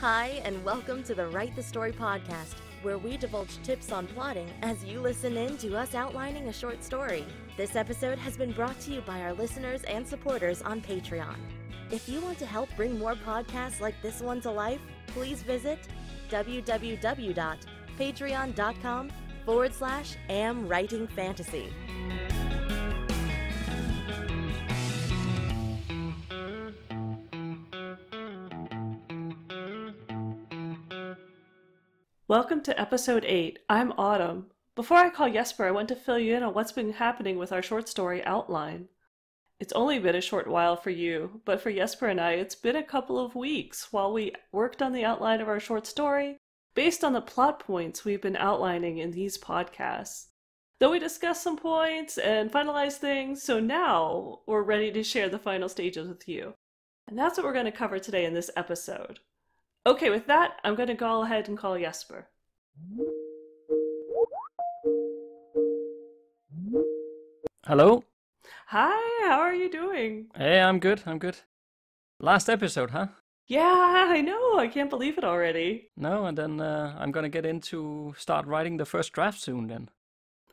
Hi, and welcome to the Write the Story podcast, where we divulge tips on plotting as you listen in to us outlining a short story. This episode has been brought to you by our listeners and supporters on Patreon. If you want to help bring more podcasts like this one to life, please visit www.patreon.com forward slash am writing fantasy. Welcome to episode 8. I'm Autumn. Before I call Jesper, I want to fill you in on what's been happening with our short story outline. It's only been a short while for you, but for Jesper and I, it's been a couple of weeks while we worked on the outline of our short story based on the plot points we've been outlining in these podcasts. Though we discussed some points and finalized things, so now we're ready to share the final stages with you. And that's what we're going to cover today in this episode. Okay, with that, I'm going to go ahead and call Jesper. Hello. Hi, how are you doing? Hey, I'm good. I'm good. Last episode, huh? Yeah, I know. I can't believe it already. No, and then uh, I'm going to get into start writing the first draft soon then.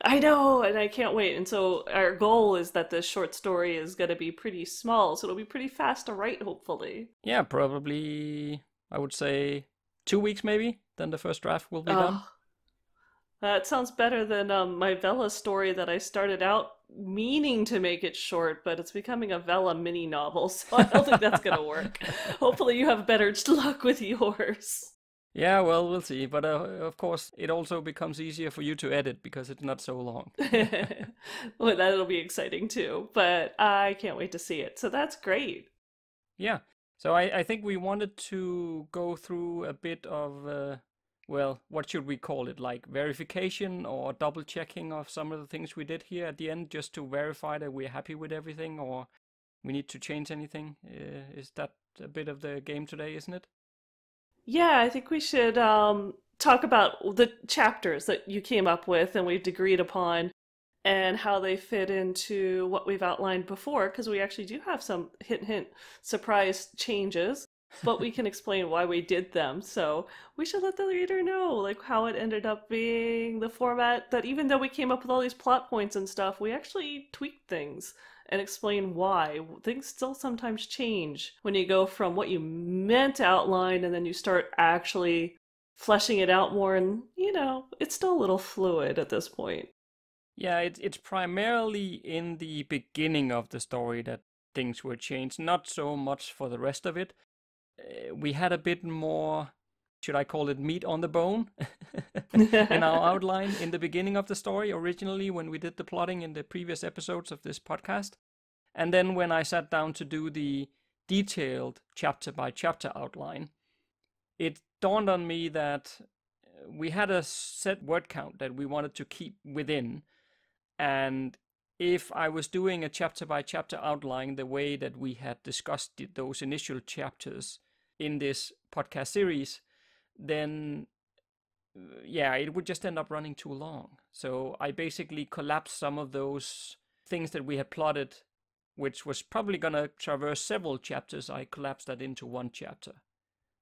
I know, and I can't wait. And so our goal is that this short story is going to be pretty small, so it'll be pretty fast to write, hopefully. Yeah, probably I would say two weeks maybe. Then the first draft will be oh, done. That sounds better than um, my Vela story that I started out meaning to make it short, but it's becoming a Vela mini novel, so I don't think that's gonna work. Hopefully, you have better luck with yours. Yeah, well, we'll see. But uh, of course, it also becomes easier for you to edit because it's not so long. well, that'll be exciting too. But I can't wait to see it. So that's great. Yeah. So I, I think we wanted to go through a bit of, uh, well, what should we call it? Like verification or double checking of some of the things we did here at the end just to verify that we're happy with everything or we need to change anything. Uh, is that a bit of the game today, isn't it? Yeah, I think we should um, talk about the chapters that you came up with and we've agreed upon and how they fit into what we've outlined before, because we actually do have some hint, hint, surprise changes, but we can explain why we did them. So we should let the reader know, like, how it ended up being the format that even though we came up with all these plot points and stuff, we actually tweaked things and explain why. Things still sometimes change when you go from what you meant to outline and then you start actually fleshing it out more and you know it's still a little fluid at this point yeah, it's it's primarily in the beginning of the story that things were changed, not so much for the rest of it. Uh, we had a bit more, should I call it meat on the bone, in our outline in the beginning of the story originally when we did the plotting in the previous episodes of this podcast. And then when I sat down to do the detailed chapter by chapter outline, it dawned on me that eh, we had a set word count that we wanted to keep within and if I was doing a chapter by chapter outline the way that we had discussed those initial chapters in this podcast series, then uh, yeah, it would just end up running too long. So I basically collapsed some of those things that we had plotted, which was probably going to traverse several chapters. I collapsed that into one chapter.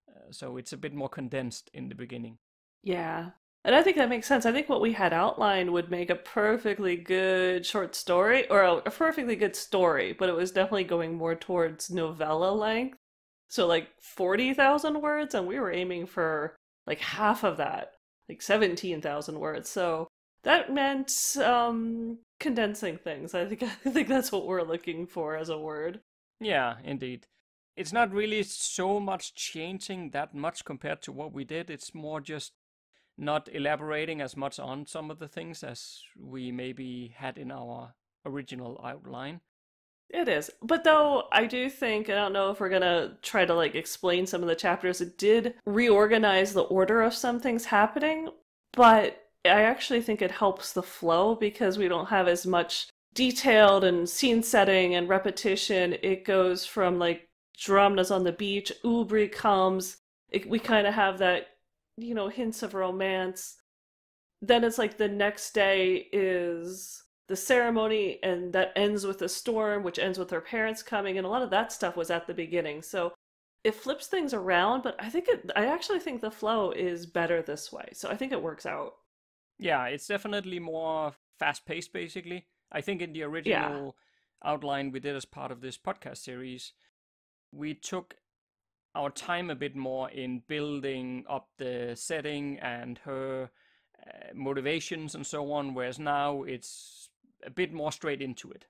Uh, so it's a bit more condensed in the beginning. Yeah, and I think that makes sense. I think what we had outlined would make a perfectly good short story or a, a perfectly good story, but it was definitely going more towards novella length. So like 40,000 words and we were aiming for like half of that, like 17,000 words. So that meant um condensing things. I think I think that's what we're looking for as a word. Yeah, indeed. It's not really so much changing that much compared to what we did. It's more just not elaborating as much on some of the things as we maybe had in our original outline. It is. But though I do think, I don't know if we're going to try to like explain some of the chapters, it did reorganize the order of some things happening, but I actually think it helps the flow because we don't have as much detailed and scene setting and repetition. It goes from like Drumna's on the beach, Ubri comes. It, we kind of have that you know hints of romance then it's like the next day is the ceremony and that ends with a storm which ends with her parents coming and a lot of that stuff was at the beginning so it flips things around but i think it i actually think the flow is better this way so i think it works out yeah it's definitely more fast paced basically i think in the original yeah. outline we did as part of this podcast series we took our time a bit more in building up the setting and her uh, motivations and so on, whereas now it's a bit more straight into it.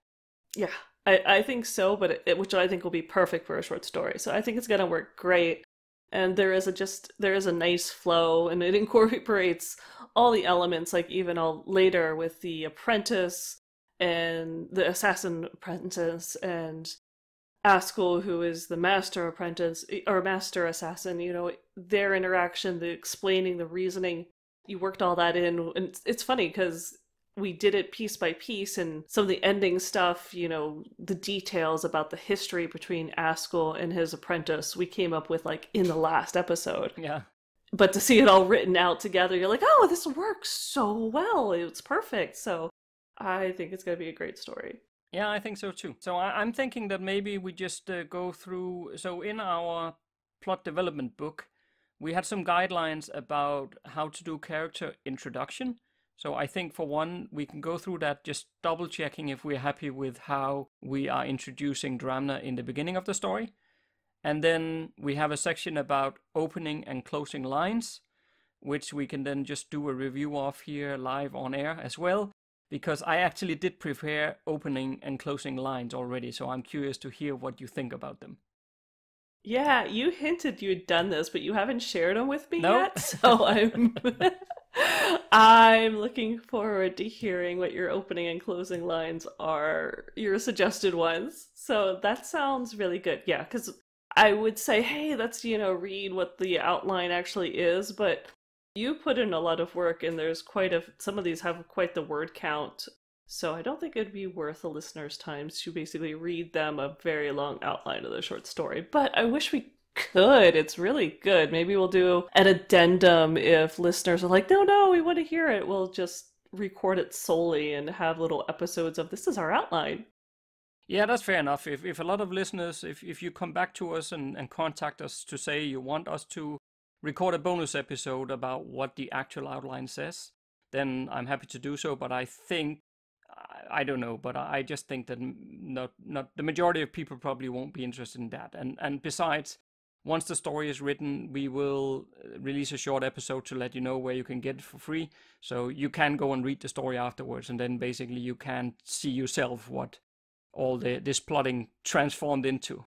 Yeah, I, I think so, but it, which I think will be perfect for a short story. So I think it's gonna work great, and there is a just there is a nice flow, and it incorporates all the elements, like even all later with the apprentice and the assassin apprentice and Askell, who is the master apprentice or master assassin, you know, their interaction, the explaining, the reasoning, you worked all that in. And it's, funny because we did it piece by piece and some of the ending stuff, you know, the details about the history between Askell and his apprentice, we came up with like in the last episode. Yeah. But to see it all written out together, you're like, oh, this works so well. It's perfect. So I think it's going to be a great story. Yeah, I think so too. So I, am thinking that maybe we just uh, go through. So in our plot development book, we had some guidelines about how to do character introduction. So I think for one, we can go through that, just double checking if we're happy with how we are introducing Dramna in the beginning of the story. And then we have a section about opening and closing lines, which we can then just do a review of here live on air as well because I actually did prepare opening and closing lines already, so I'm curious to hear what you think about them. Yeah, you hinted you'd done this, but you haven't shared them with me nope. yet, so I'm I'm looking forward to hearing what your opening and closing lines are, your suggested ones. So that sounds really good. Yeah, cuz I would say, "Hey, let's, you know, read what the outline actually is," but you put in a lot of work, and there's quite a some of these have quite the word count. So I don't think it'd be worth the listeners' time to basically read them a very long outline of the short story. But I wish we could. It's really good. Maybe we'll do an addendum if listeners are like, no, no, we want to hear it. We'll just record it solely and have little episodes of this is our outline. Yeah, that's fair enough. If, if a lot of listeners, if, if you come back to us and, and contact us to say you want us to record a bonus episode about what the actual outline says, then I'm happy to do so. But I think I don't know, but I just think that not not the majority of people probably won't be interested in that. And and besides, once the story is written, we will uh, release a short episode to let you know where you can get it for free. So you can go and read the story afterwards, and then basically you can see yourself what all the this plotting transformed into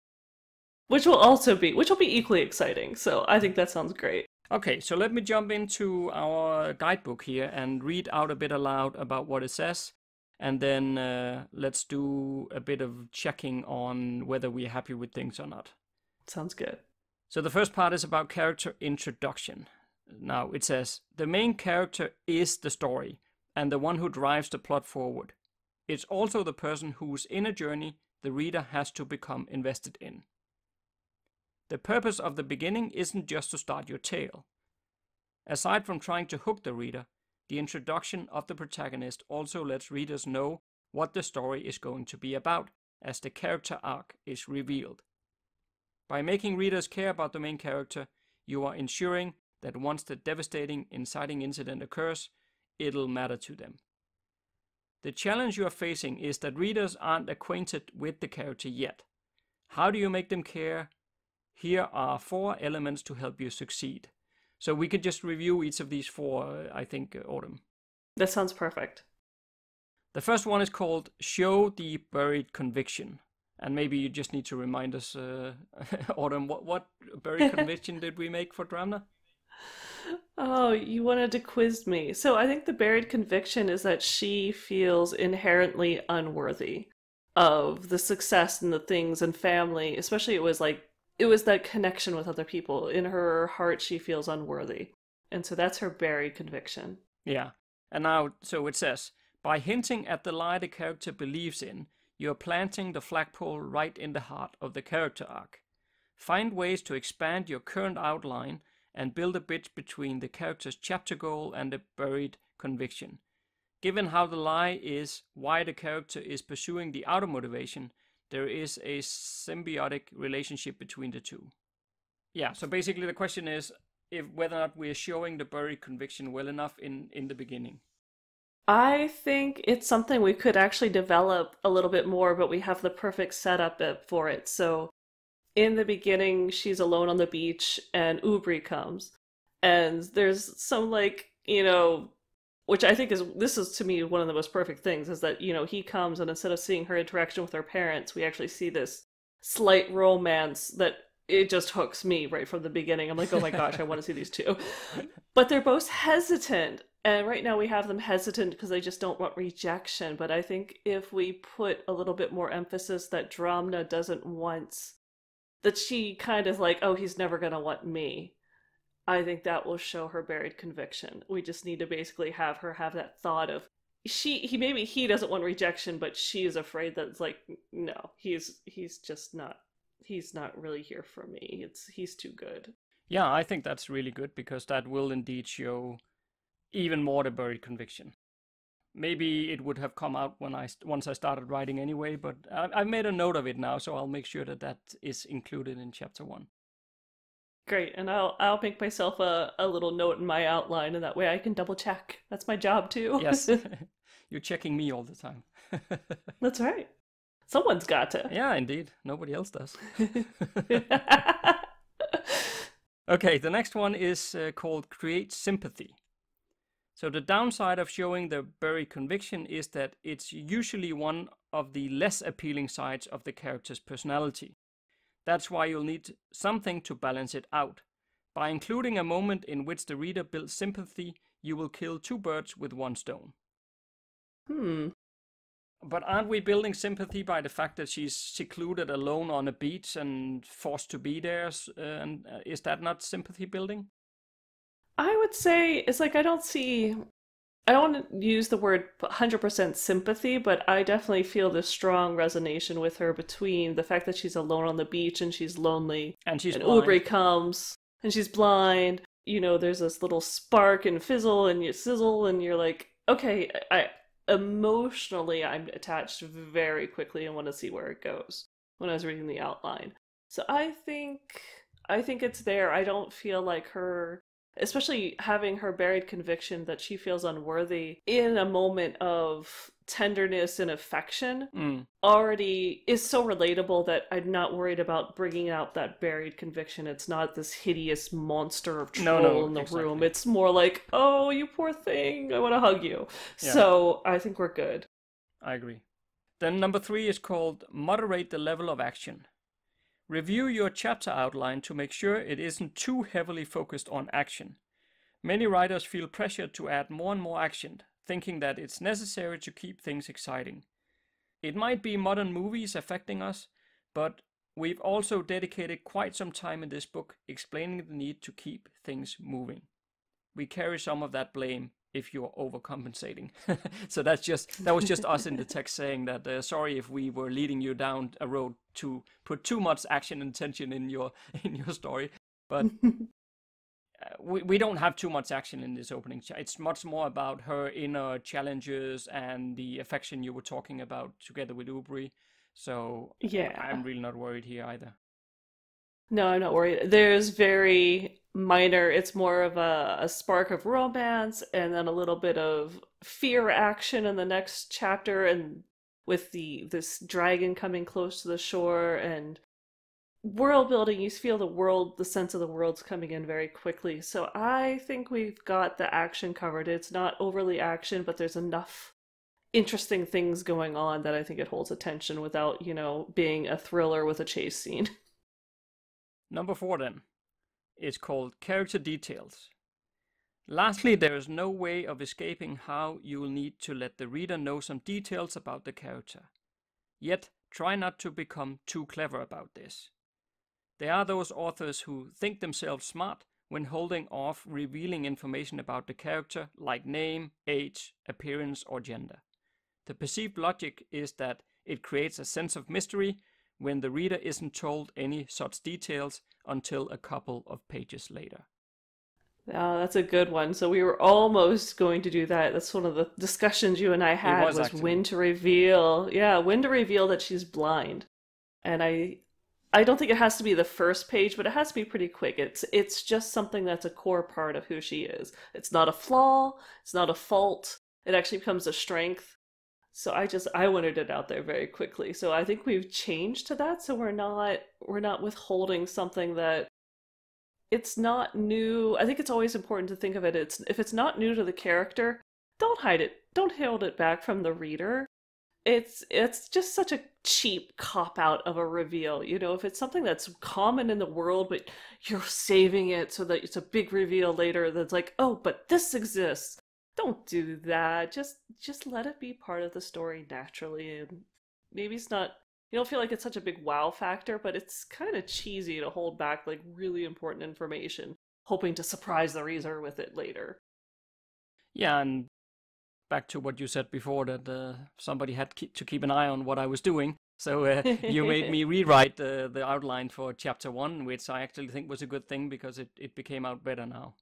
which will also be which will be equally exciting. So I think that sounds great. Okay, so let me jump into our guidebook here and read out a bit aloud about what it says, and then uh, let's do a bit of checking on whether we're happy with things or not. Sounds good. So the first part is about character introduction. Now it says the main character is the story and the one who drives the plot forward. It's also the person whose inner journey the reader has to become invested in. The purpose of the beginning isn't just to start your tale. Aside from trying to hook the reader, the introduction of the protagonist also lets readers know what the story is going to be about as the character arc is revealed. By making readers care about the main character, you are ensuring that once the devastating, inciting incident occurs, it'll matter to them. The challenge you are facing is that readers aren't acquainted with the character yet. How do you make them care here are four elements to help you succeed. So we could just review each of these four, uh, I think, uh, Autumn. That sounds perfect. The first one is called Show the Buried Conviction. And maybe you just need to remind us, uh, Autumn, what, what buried conviction did we make for Dramna? Oh, you wanted to quiz me. So I think the buried conviction is that she feels inherently unworthy of the success and the things and family, especially it was like it was that connection with other people. In her heart, she feels unworthy. And so that's her buried conviction. Yeah. And now, so it says by hinting at the lie the character believes in, you are planting the flagpole right in the heart of the character arc. Find ways to expand your current outline and build a bridge between the character's chapter goal and the buried conviction. Given how the lie is why the character is pursuing the outer motivation, there is a symbiotic relationship between the two. Yeah, so basically the question is if whether or not we're showing the buried conviction well enough in, in the beginning. I think it's something we could actually develop a little bit more, but we have the perfect setup for it. So in the beginning, she's alone on the beach and Ubri comes. And there's some like, you know, which I think is this is to me one of the most perfect things is that you know he comes and instead of seeing her interaction with her parents, we actually see this slight romance that it just hooks me right from the beginning. I'm like, oh my gosh, I want to see these two, but they're both hesitant, and right now we have them hesitant because they just don't want rejection. But I think if we put a little bit more emphasis that Dramna doesn't want that she kind of like, oh, he's never gonna want me I think that will show her buried conviction. We just need to basically have her have that thought of she he maybe he doesn't want rejection, but she is afraid that it's like no, he's he's just not he's not really here for me. It's he's too good. Yeah, I think that's really good because that will indeed show even more the buried conviction. Maybe it would have come out when I once I started writing anyway, but I, have made a note of it now, so I'll make sure that that is included in chapter one. Great, and I'll I'll make myself a, a little note in my outline, and that way I can double check. That's my job too. yes, you're checking me all the time. That's right. Someone's got to. Yeah, indeed. Nobody else does. okay, the next one is uh, called create sympathy. So the downside of showing the Bury conviction is that it's usually one of the less appealing sides of the character's personality. That's why you'll need something to balance it out. By including a moment in which the reader builds sympathy, you will kill two birds with one stone. Hmm. But aren't we building sympathy by the fact that she's secluded alone on a beach and forced to be there? Uh, and uh, is that not sympathy building? I would say it's like I don't see I don't want to use the word 100% sympathy, but I definitely feel this strong resonation with her between the fact that she's alone on the beach and she's lonely. And she's and blind. comes and she's blind. You know, there's this little spark and fizzle and you sizzle and you're like, okay, I emotionally I'm attached very quickly and want to see where it goes when I was reading the outline. So I think I think it's there. I don't feel like her especially having her buried conviction that she feels unworthy in a moment of tenderness and affection mm. already is so relatable that I'm not worried about bringing out that buried conviction. It's not this hideous monster of troll no, no, in the exactly. room. It's more like, oh, you poor thing, I want to hug you. Yeah. So I think we're good. I agree. Then number three is called moderate the level of action. Review your chapter outline to make sure it isn't too heavily focused on action. Many writers feel pressured to add more and more action, thinking that it's necessary to keep things exciting. It might be modern movies affecting us, but we've also dedicated quite some time in this book explaining the need to keep things moving. We carry some of that blame if you're overcompensating. so that's just that was just us in the text saying that uh, sorry if we were leading you down a road to put too much action and tension in your in your story, but. Uh, we, we don't have too much action in this opening. It's much more about her inner challenges and the affection you were talking about together with Ubri. So yeah, I'm really not worried here either. No, I'm not worried. There's very minor it's more of a, a, spark of romance and then a little bit of fear action in the next chapter and with the this dragon coming close to the shore and world building you feel the world the sense of the world's coming in very quickly so i think we've got the action covered it's not overly action but there's enough interesting things going on that i think it holds attention without you know being a thriller with a chase scene number four then is called character details. Lastly, there is no way of escaping how you will need to let the reader know some details about the character. Yet, try not to become too clever about this. There are those authors who think themselves smart when holding off revealing information about the character like name, age, appearance or gender. The perceived logic is that it creates a sense of mystery when the reader isn't told any such details until a couple of pages later. Oh, that's a good one. So we were almost going to do that. That's one of the discussions you and I had was, was when to reveal. Yeah, when to reveal that she's blind. And I I don't think it has to be the first page, but it has to be pretty quick. It's it's just something that's a core part of who she is. It's not a flaw, it's not a fault. It actually becomes a strength so i just i wanted it out there very quickly so i think we've changed to that so we're not we're not withholding something that it's not new i think it's always important to think of it it's if it's not new to the character don't hide it don't hold it back from the reader it's it's just such a cheap cop out of a reveal you know if it's something that's common in the world but you're saving it so that it's a big reveal later that's like oh but this exists don't do that. Just just let it be part of the story naturally and maybe it's not you don't feel like it's such a big wow factor, but it's kind of cheesy to hold back like really important information, hoping to surprise the reader with it later. Yeah, and back to what you said before that uh, somebody had to keep an eye on what I was doing. So uh, you made me rewrite uh, the outline for chapter one, which I actually think was a good thing because it, it became out better now.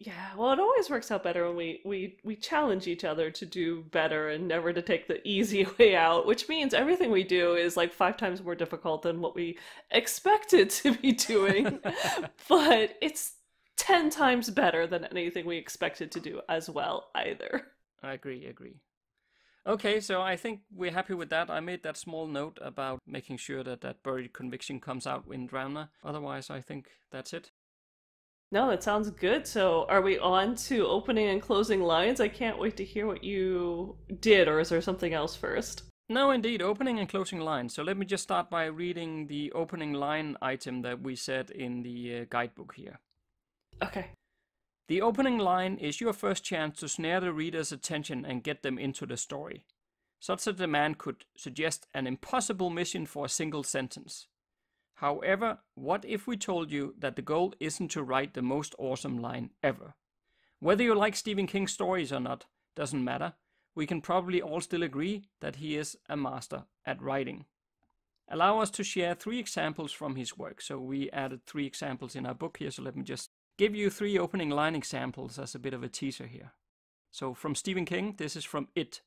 Yeah, well, it always works out better when we, we, we challenge each other to do better and never to take the easy way out, which means everything we do is like five times more difficult than what we expected to be doing. but it's 10 times better than anything we expected to do as well, either. I agree, agree. Okay, so I think we're happy with that. I made that small note about making sure that that buried conviction comes out in Drowner. Otherwise, I think that's it. No, it sounds good. So, are we on to opening and closing lines? I can't wait to hear what you did, or is there something else first? No, indeed, opening and closing lines. So, let me just start by reading the opening line item that we said in the uh, guidebook here. Okay. The opening line is your first chance to snare the reader's attention and get them into the story. Such a demand could suggest an impossible mission for a single sentence. However, what if we told you that the goal isn't to write the most awesome line ever? Whether you like Stephen King's stories or not doesn't matter. We can probably all still agree that he is a master at writing. Allow us to share three examples from his work. So we added three examples in our book here. So let me just give you three opening line examples as a bit of a teaser here. So from Stephen King, this is from It.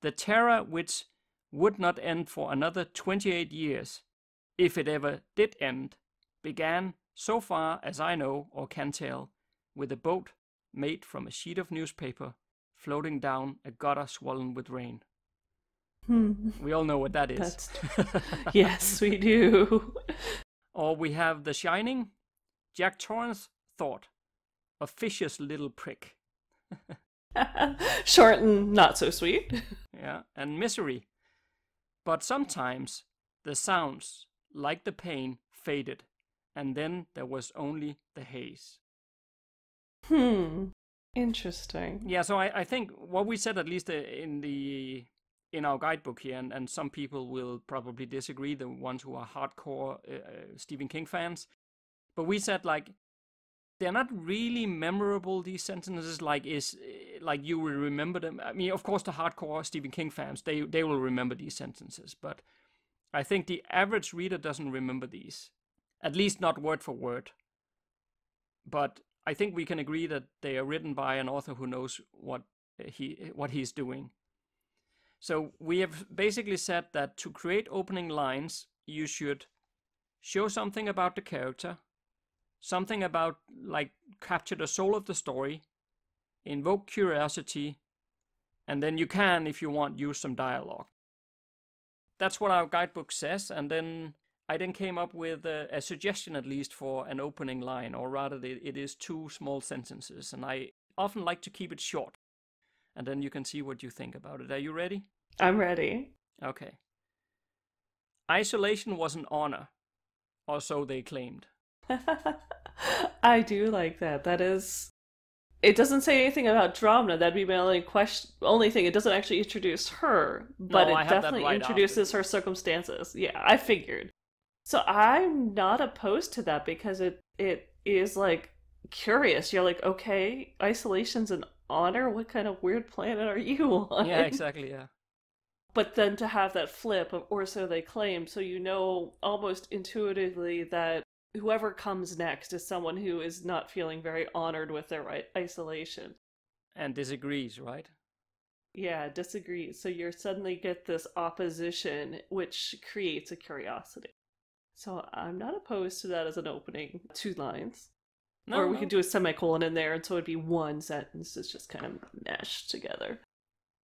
The terror which would not end for another 28 years if it ever did end, began, so far as I know or can tell, with a boat made from a sheet of newspaper floating down a gutter swollen with rain. Hmm. We all know what that is. yes, we do. or we have The Shining, Jack Torrance thought, officious little prick. Short and not so sweet. yeah, and misery. But sometimes the sounds like the pain, faded, and then there was only the haze. Hmm. Interesting. Yeah, so I, I think what we said, at least uh, in the in our guidebook here, and, and some people will probably disagree, the ones who are hardcore uh, uh Stephen King fans, but we said like they're not really memorable. These sentences, like is uh, like you will remember them. I mean, of course, the hardcore Stephen King fans they they will remember these sentences, but I think the average reader doesn't remember these, at least not word for word. But I think we can agree that they are written by an author who knows what he what he's doing. So we have basically said that to create opening lines, you should show something about the character, something about like capture the soul of the story, invoke curiosity, and then you can, if you want, use some dialogue that's what our guidebook says. And then I then came up with a, a suggestion, at least, for an opening line, or rather, it is two small sentences. And I often like to keep it short. And then you can see what you think about it. Are you ready? I'm ready. Okay. Isolation was an honor, or so they claimed. I do like that. That is it doesn't say anything about Dramna. That'd be my only question. Only thing. It doesn't actually introduce her, but no, it definitely right introduces off. her circumstances. Yeah, I figured. So I'm not opposed to that because it it is like curious. You're like, okay, isolation's an honor. What kind of weird planet are you on? Yeah, exactly. Yeah. But then to have that flip of, or so they claim, so you know almost intuitively that whoever comes next is someone who is not feeling very honored with their isolation. And disagrees, right? Yeah, disagrees. So you suddenly get this opposition, which creates a curiosity. So I'm not opposed to that as an opening, two lines. No, or we no. could do a semicolon in there, and so it'd be one sentence that's just kind of meshed together.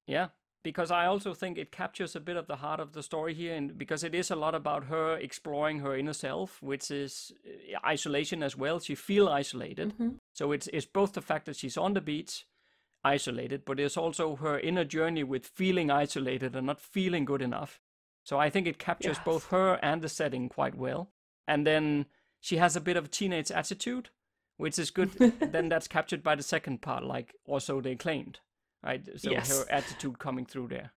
Yeah, because I also think it captures a bit of the heart of the story here, and because it is a lot about her exploring her inner self, which is uh, isolation as well. She feels isolated, mm-hmm. so it's it's both the fact that she's on the beach, isolated, but it's also her inner journey with feeling isolated and not feeling good enough. So I think it captures yes. both her and the setting quite well. And then she has a bit of a teenage attitude, which is good. then that's captured by the second part, like also they claimed right? So yes. her attitude coming through there.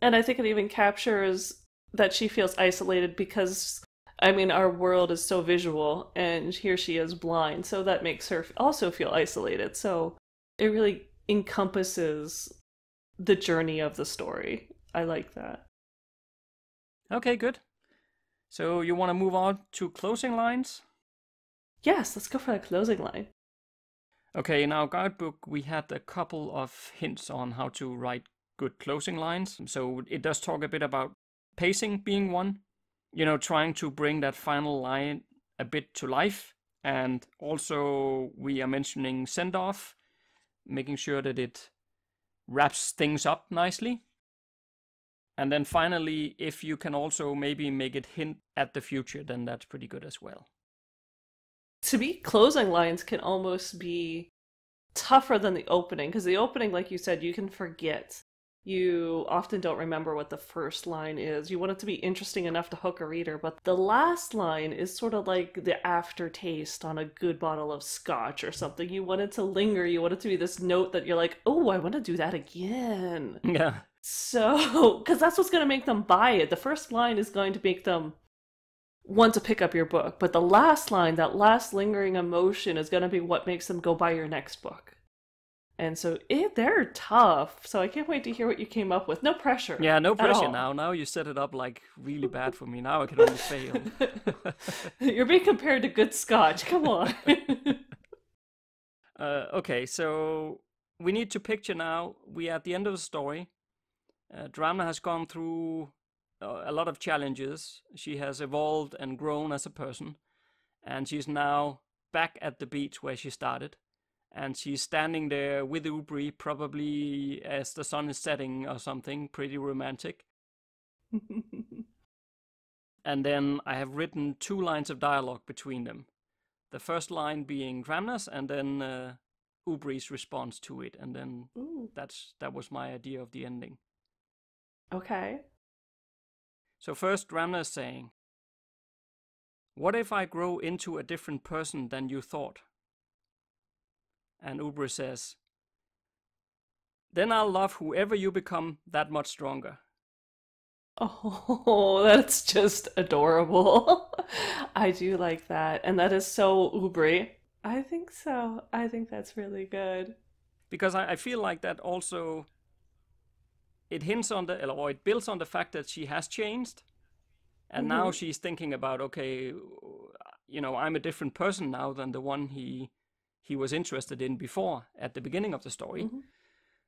And I think it even captures that she feels isolated because, I mean, our world is so visual, and here she is blind, so that makes her also feel isolated. So it really encompasses the journey of the story. I like that. Okay, good. So you want to move on to closing lines? Yes, let's go for the closing line. Okay, in our guidebook we had a couple of hints on how to write good closing lines. So it does talk a bit about pacing being one, you know, trying to bring that final line a bit to life. And also we are mentioning send off, making sure that it wraps things up nicely. And then finally, if you can also maybe make it hint at the future, then that's pretty good as well to me, closing lines can almost be tougher than the opening because the opening, like you said, you can forget. You often don't remember what the first line is. You want it to be interesting enough to hook a reader, but the last line is sort of like the aftertaste on a good bottle of scotch or something. You want it to linger. You want it to be this note that you're like, oh, I want to do that again. Yeah. So, because that's what's going to make them buy it. The first line is going to make them want to pick up your book. But the last line, that last lingering emotion, is going to be what makes them go buy your next book. And so it, they're tough. So I can't wait to hear what you came up with. No pressure. Yeah, no pressure now. Now you set it up like really bad for me. Now I can only fail. You're being compared to good scotch. Come on. uh, okay, so we need to picture now. We are at the end of the story. Uh, has gone through a lot of challenges. She has evolved and grown as a person, and she's now back at the beach where she started. And she's standing there with Ubri, probably as the sun is setting or something, pretty romantic. and then I have written two lines of dialogue between them. The first line being Gramnas, and then uh, Ubri's response to it, and then Ooh. that's that was my idea of the ending. Okay. So first Ramna is saying, what if I grow into a different person than you thought? And Ubra says, then I'll love whoever you become that much stronger. Oh, that's just adorable. I do like that. And that is so Ubri. I think so. I think that's really good. Because I, I feel like that also it hints on the or it builds on the fact that she has changed and mm-hmm. now she's thinking about okay you know i'm a different person now than the one he he was interested in before at the beginning of the story mm-hmm.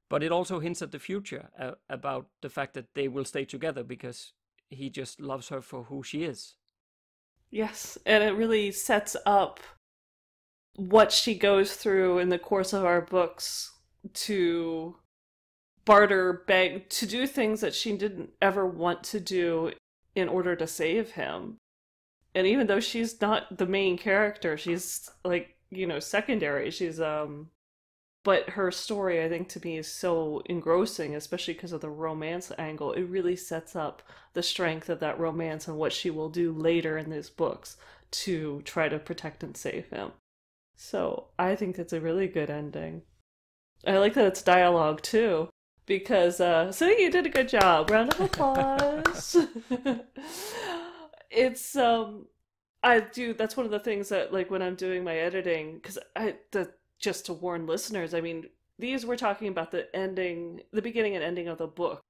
but it also hints at the future uh, about the fact that they will stay together because he just loves her for who she is yes and it really sets up what she goes through in the course of our books to barter, begged to do things that she didn't ever want to do in order to save him. And even though she's not the main character, she's like, you know, secondary. She's, um, but her story, I think, to me is so engrossing, especially because of the romance angle. It really sets up the strength of that romance and what she will do later in these books to try to protect and save him. So I think it's a really good ending. I like that it's dialogue too because uh, so you did a good job. Round of applause. it's um, I do. That's one of the things that like when I'm doing my editing, because I the just to warn listeners. I mean, these we're talking about the ending, the beginning and ending of the book.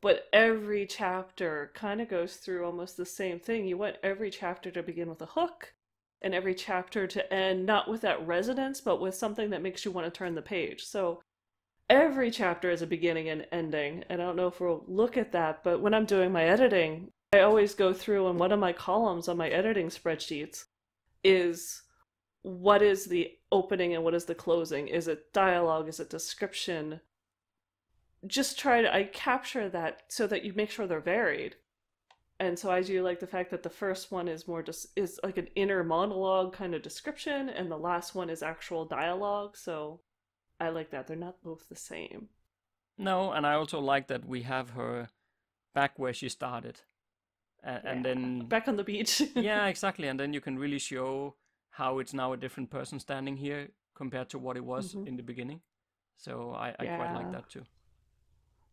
But every chapter kind of goes through almost the same thing. You want every chapter to begin with a hook, and every chapter to end not with that resonance, but with something that makes you want to turn the page. So every chapter is a beginning and ending. And I don't know if we'll look at that, but when I'm doing my editing, I always go through and one of my columns on my editing spreadsheets is what is the opening and what is the closing? Is it dialogue? Is it description? Just try to I capture that so that you make sure they're varied. And so I do like the fact that the first one is more just is like an inner monologue kind of description, and the last one is actual dialogue. So I like that. They're not both the same. No, and I also like that we have her back where she started. And, yeah. and then. Back on the beach. yeah, exactly. And then you can really show how it's now a different person standing here compared to what it was mm-hmm. in the beginning. So I, I yeah. quite like that too.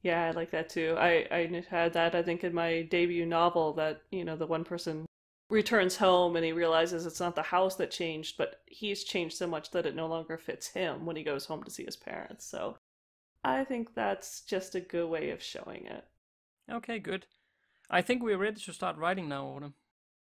Yeah, I like that too. I, I had that, I think, in my debut novel that, you know, the one person returns home and he realizes it's not the house that changed, but he's changed so much that it no longer fits him when he goes home to see his parents. So I think that's just a good way of showing it. Okay, good. I think we're ready to start writing now, Autumn.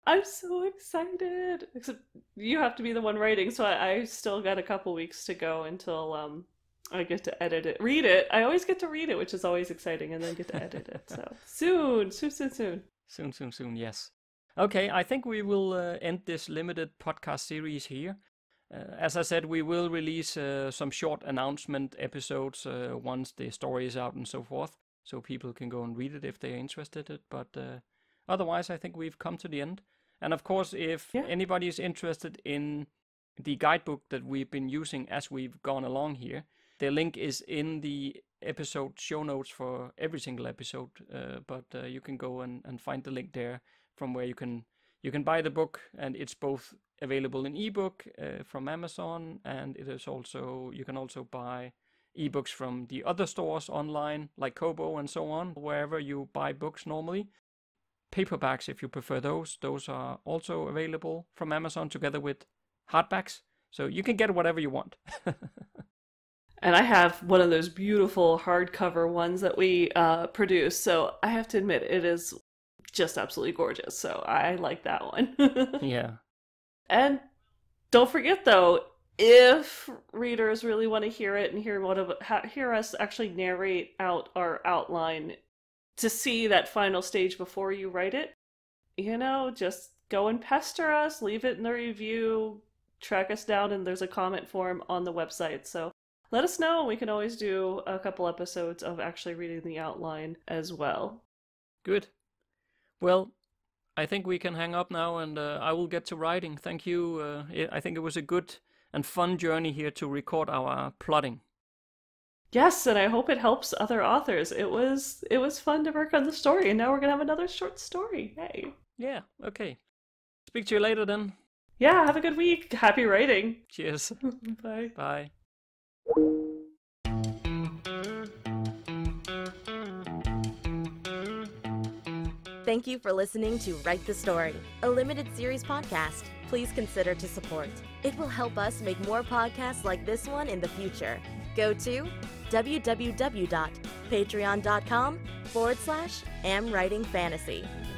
I'm so excited. Except you have to be the one writing, so I, I still got a couple weeks to go until um I get to edit it, read it. I always get to read it, which is always exciting, and then get to edit it. So soon, soon, soon, soon. Soon, soon, soon. Yes. Okay, I think we will uh, end this limited podcast series here. Uh, as I said, we will release uh, some short announcement episodes uh, once the story is out and so forth, so people can go and read it if they are interested. But uh, otherwise, I think we've come to the end. And of course, if yeah. anybody is interested in the guidebook that we've been using as we've gone along here, the link is in the episode show notes for every single episode. Uh, but you can go and, and find the link there from where you can you can buy the book, and it's both available in ebook uh, from Amazon, and it is also you can also buy ebooks from the other stores online, like Kobo and so on, wherever you buy books normally. Paperbacks, if you prefer those, those are also available from Amazon together with hardbacks. So you can get whatever you want. and I have one of those beautiful hardcover ones that we uh, produce. So I have to admit, it is just absolutely gorgeous. So I like that one. yeah. And don't forget though, if readers really want to hear it and hear one of hear us actually narrate out our outline to see that final stage before you write it, you know, just go and pester us, leave it in the review, track us down, and there's a comment form on the website. So let us know. We can always do a couple episodes of actually reading the outline as well. Good. Well, I think we can hang up now and uh, I will get to writing. Thank you. Uh, it, I think it was a good and fun journey here to record our plotting. Yes, and I hope it helps other authors. It was it was fun to work on the story and now we're going to have another short story. Hey. Yeah, okay. Speak to you later then. Yeah, have a good week. Happy writing. Cheers. Bye. Bye. Thank you for listening to Write the Story, a limited series podcast. Please consider to support. It will help us make more podcasts like this one in the future. Go to www.patreon.com forward slash amwritingfantasy.